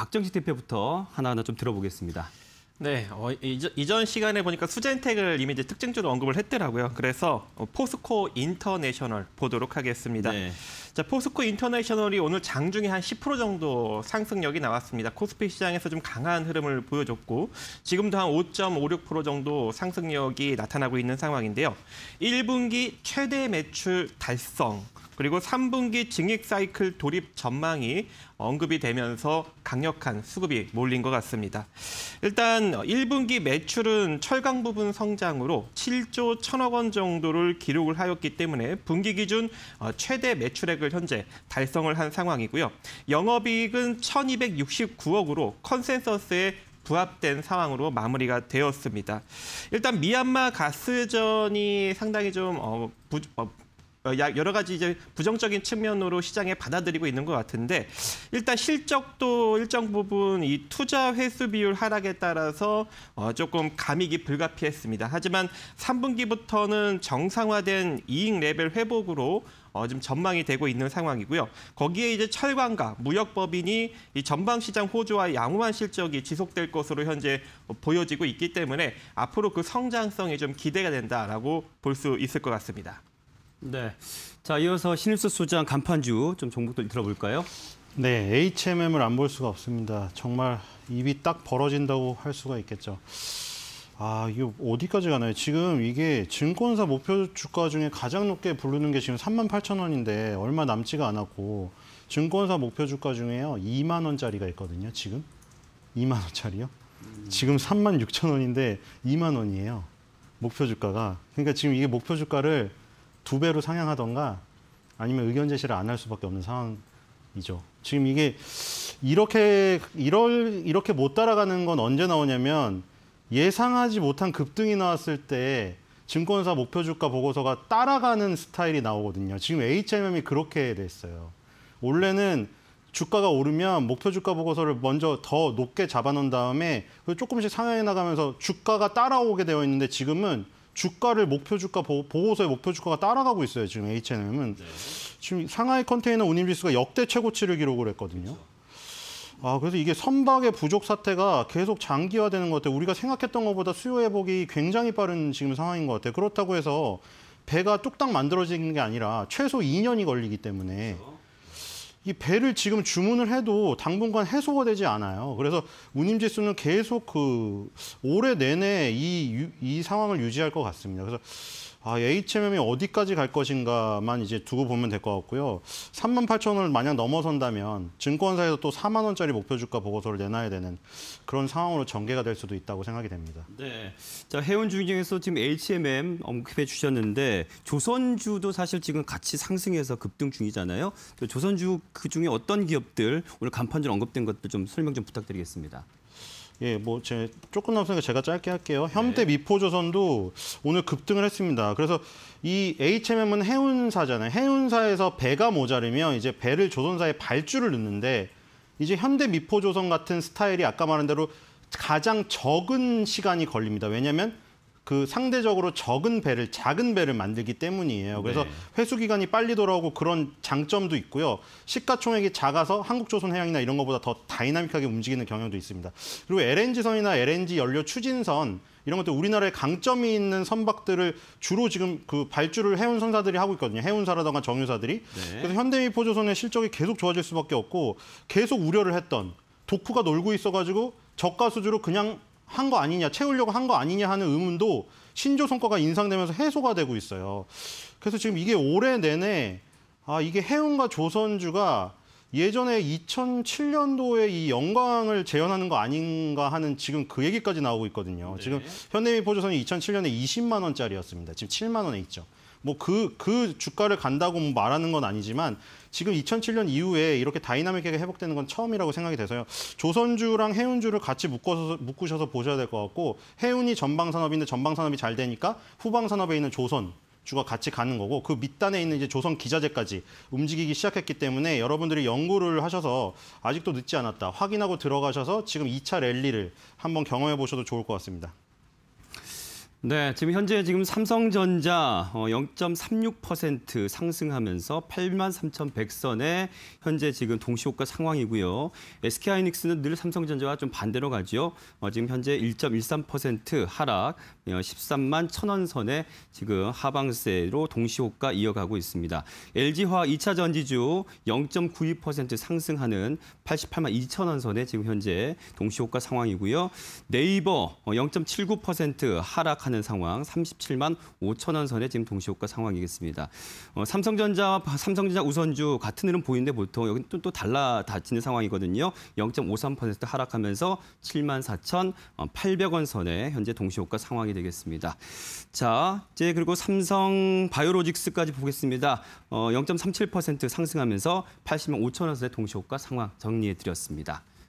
박정식 대표부터 하나하나 좀 들어보겠습니다. 네, 어, 이전 시간에 보니까 수젠텍을 이미 이제 특징적으로 언급을 했더라고요. 그래서 포스코 인터내셔널 보도록 하겠습니다. 네. 자, 포스코 인터내셔널이 오늘 장중에 한 10% 정도 상승력이 나왔습니다. 코스피 시장에서 좀 강한 흐름을 보여줬고 지금도 한 5.56% 정도 상승력이 나타나고 있는 상황인데요. 1분기 최대 매출 달성 그리고 3분기 증액 사이클 돌입 전망이 언급이 되면서 강력한 수급이 몰린 것 같습니다. 일단 1분기 매출은 철강 부분 성장으로 7조 1천억 원 정도를 기록을 하였기 때문에 분기 기준 어, 최대 매출액을 현재 달성을 한 상황이고요. 영업이익은 1,269억으로 컨센서스에 부합된 상황으로 마무리가 되었습니다. 일단 미얀마 가스전이 상당히 좀 어, 부, 어, 어, 여러 가지 이제 부정적인 측면으로 시장에 받아들이고 있는 것 같은데 일단 실적도 일정 부분 이 투자 회수 비율 하락에 따라서 어 조금 감익이 불가피했습니다. 하지만 3분기부터는 정상화된 이익 레벨 회복으로 어, 좀 전망이 되고 있는 상황이고요. 거기에 이제 철강과 무역법인이 이 전방 시장 호조와 양호한 실적이 지속될 것으로 현재 보여지고 있기 때문에 앞으로 그 성장성이 좀 기대가 된다라고 볼 수 있을 것 같습니다. 네. 자, 이어서 신일수 소장 간판주 좀 정보도 들어볼까요? 네, HMM을 안 볼 수가 없습니다. 정말 입이 딱 벌어진다고 할 수가 있겠죠. 아, 이거 어디까지 가나요? 지금 이게 증권사 목표 주가 중에 가장 높게 부르는 게 지금 38,000원인데 얼마 남지가 않았고 증권사 목표 주가 중에요. 2만 원짜리가 있거든요, 지금. 2만 원짜리요? 지금 3 6 0 0원인데 2만 원이에요. 목표 주가가. 그러니까 지금 이게 목표 주가를 두 배로 상향하던가 아니면 의견 제시를 안 할 수밖에 없는 상황이죠. 지금 이게 이렇게 이럴 이렇게 못 따라가는 건 언제 나오냐면 예상하지 못한 급등이 나왔을 때 증권사 목표 주가 보고서가 따라가는 스타일이 나오거든요. 지금 HMM이 그렇게 됐어요. 원래는 주가가 오르면 목표 주가 보고서를 먼저 더 높게 잡아놓은 다음에 조금씩 상향해 나가면서 주가가 따라오게 되어 있는데 지금은 주가를 목표 주가 보고서의 목표 주가가 따라가고 있어요. 지금 H&M은 네. 지금 상하이 컨테이너 운임지수가 역대 최고치를 기록을 했거든요. 그렇죠. 아, 그래서 이게 선박의 부족 사태가 계속 장기화되는 것 같아요. 우리가 생각했던 것보다 수요 회복이 굉장히 빠른 지금 상황인 것 같아요. 그렇다고 해서 배가 뚝딱 만들어지는 게 아니라 최소 2년이 걸리기 때문에 그렇죠. 이 배를 지금 주문을 해도 당분간 해소가 되지 않아요. 그래서 운임지수는 계속 그 올해 내내 이, 이 상황을 유지할 것 같습니다. 그래서 아, 예, HMM이 어디까지 갈 것인가만 이제 두고 보면 될 것 같고요. 3만 8천 원을 만약 넘어선다면 증권사에서 또 4만 원짜리 목표 주가 보고서를 내놔야 되는 그런 상황으로 전개가 될 수도 있다고 생각이 됩니다. 네. 자, 해운 중에서 지금 HMM 언급해 주셨는데 조선주도 사실 지금 같이 상승해서 급등 중이잖아요. 그 조선주 그중에 어떤 기업들 오늘 간판주 언급된 것들 좀 설명 좀 부탁드리겠습니다. 예, 뭐, 제, 조금 남으니까 제가 짧게 할게요. 현대 미포조선도 오늘 급등을 했습니다. 그래서 이 HMM은 해운사잖아요. 해운사에서 배가 모자르면 이제 배를 조선사에 발주를 넣는데 이제 현대 미포조선 같은 스타일이 아까 말한 대로 가장 적은 시간이 걸립니다. 왜냐하면 그 상대적으로 적은 배를 작은 배를 만들기 때문이에요. 네. 그래서 네. 회수 기간이 빨리 돌아오고 그런 장점도 있고요. 시가총액이 작아서 한국조선해양이나 이런 것보다 더 다이나믹하게 움직이는 경향도 있습니다. 그리고 LNG선이나 LNG 연료 추진선 이런 것들 우리나라의 강점이 있는 선박들을 주로 지금 그 발주를 해운 선사들이 하고 있거든요. 해운사라던가 정유사들이. 네. 그래서 현대미포조선의 실적이 계속 좋아질 수밖에 없고 계속 우려를 했던 도쿠가 놀고 있어가지고 저가 수주로 그냥 한거 아니냐, 채우려고 한 거 아니냐 하는 의문도 신조 성과가 인상되면서 해소가 되고 있어요. 그래서 지금 이게 올해 내내 아, 이게 해운과 조선주가 예전에 2007년도에 이 영광을 재현하는 거 아닌가 하는 지금 그 얘기까지 나오고 있거든요. 네. 지금 현대미포조선이 2007년에 20만 원짜리였습니다. 지금 7만 원에 있죠. 뭐 그그 그 주가를 간다고 뭐 말하는 건 아니지만 지금 2007년 이후에 이렇게 다이나믹하게 회복되는 건 처음이라고 생각이 돼서요. 조선주랑 해운주를 같이 묶어서 묶으셔서 보셔야 될 것 같고 해운이 전방 산업인데 전방 산업이 잘 되니까 후방 산업에 있는 조선 주가 같이 가는 거고 그 밑단에 있는 이제 조선 기자재까지 움직이기 시작했기 때문에 여러분들이 연구를 하셔서 아직도 늦지 않았다 확인하고 들어가셔서 지금 2차 랠리를 한번 경험해 보셔도 좋을 것 같습니다. 네, 지금 현재 지금 삼성전자 0.36% 어, 상승하면서 8 3,100선에 현재 지금 동시호가 상황이고요. SK하이닉스는 늘 삼성전자와 좀 반대로 가죠. 어, 지금 현재 1.13% 하락, 13만 어, 1,000원 선에 지금 하방세로 동시호가 이어가고 있습니다. LG화 2차 전지주 0.92% 상승하는 88만 2,000원 선에 지금 현재 동시호가 상황이고요. 네이버 0.79%하락한 하는 상황 37만 5천 원 선에 지금 동시호가 상황이겠습니다. 어, 삼성전자와 삼성전자 우선주 같은 흐름 보이는데 보통 여기 또, 또 달라 다치는 상황이거든요. 0.53% 하락하면서 7만 4천 800원 선에 현재 동시호가 상황이 되겠습니다. 자, 이제 그리고 삼성 바이오로직스까지 보겠습니다. 어, 0.37% 상승하면서 80만 5천 원 선의 동시호가 상황 정리해 드렸습니다.